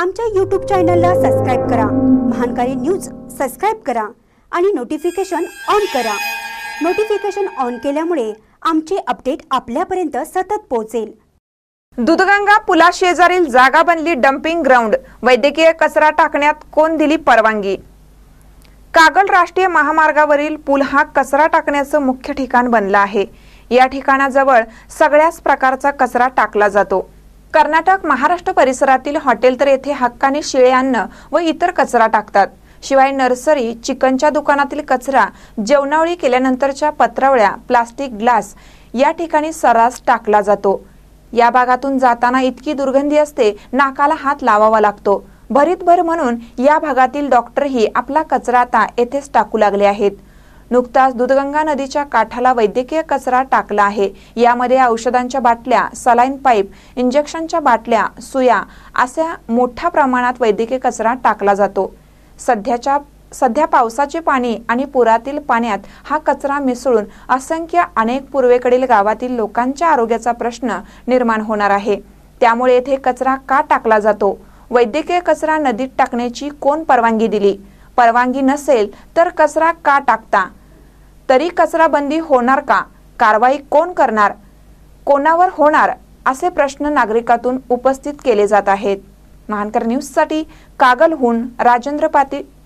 आमच्या यूट्यूब चॅनलला सबस्क्राईब करा महानकारी न्यूज सबस्क्राईब करा आणि नोटिफिकेशन ऑन करा नोटिफिकेशन ऑन केल्यामुळे आमचे अपडेट आपल्यापर्यंत सतत पोहोचेल दुधगंगा पुला शेजारील जागा बनली डम्पिंग ग्राउंड वैद्यकीय कचरा टाकण्यात कोण दिली परवानगी कागल राष्ट्रीय महामार्गावरील पूल हा कचरा टाकण्याचं मुख्य ठिकाण बनला आहे या ठिकाणाजवळ सगळ्याच प्रकारचा कचरा टाकला जातो कर्नाटक महाराष्ट्र परिसरातील हॉटेल तर येथे हक्काने शिळे अन्न व इतर कचरा टाकतात शिवाय नर्सरी चिकनच्या दुकानातील कचरा जेवणावळी केल्यानंतरच्या पत्रावळ्या प्लास्टिक ग्लास या ठिकाणी सर्रास टाकला जातो या भागातून जाताना इतकी दुर्गंधी असते नाकाला हात लावावा लागतो भरीतभर भर म्हणून या भागातील डॉक्टरही आपला कचरा आता येथेच टाकू लागले आहेत नुकताच दुधगंगा नदीच्या काठाला वैद्यकीय कचरा टाकला आहे यामध्ये औषधांच्या बाटल्या सलाईन पाईप इंजेक्शनच्या बाटल्या सुया अशा मोठ्या प्रमाणात वैद्यकीय कचरा टाकला जातो सध्याच्या सध्या पावसाचे पाणी आणि पुरातील पाण्यात हा कचरा मिसळून असंख्य अनेक पूर्वेकडील गावातील लोकांच्या आरोग्याचा प्रश्न निर्माण होणार आहे त्यामुळे येथे कचरा का टाकला जातो वैद्यकीय कचरा नदीत टाकण्याची कोण परवानगी दिली परवानगी नसेल तर कचरा का टाकता तरी कचरा बंदी होणार का कारवाई कोण करणार कोणावर होणार असे प्रश्न नागरिकातून उपस्थित केले जात आहेत महानकर न्यूजसाठी कागलहून राजेंद्र पाटील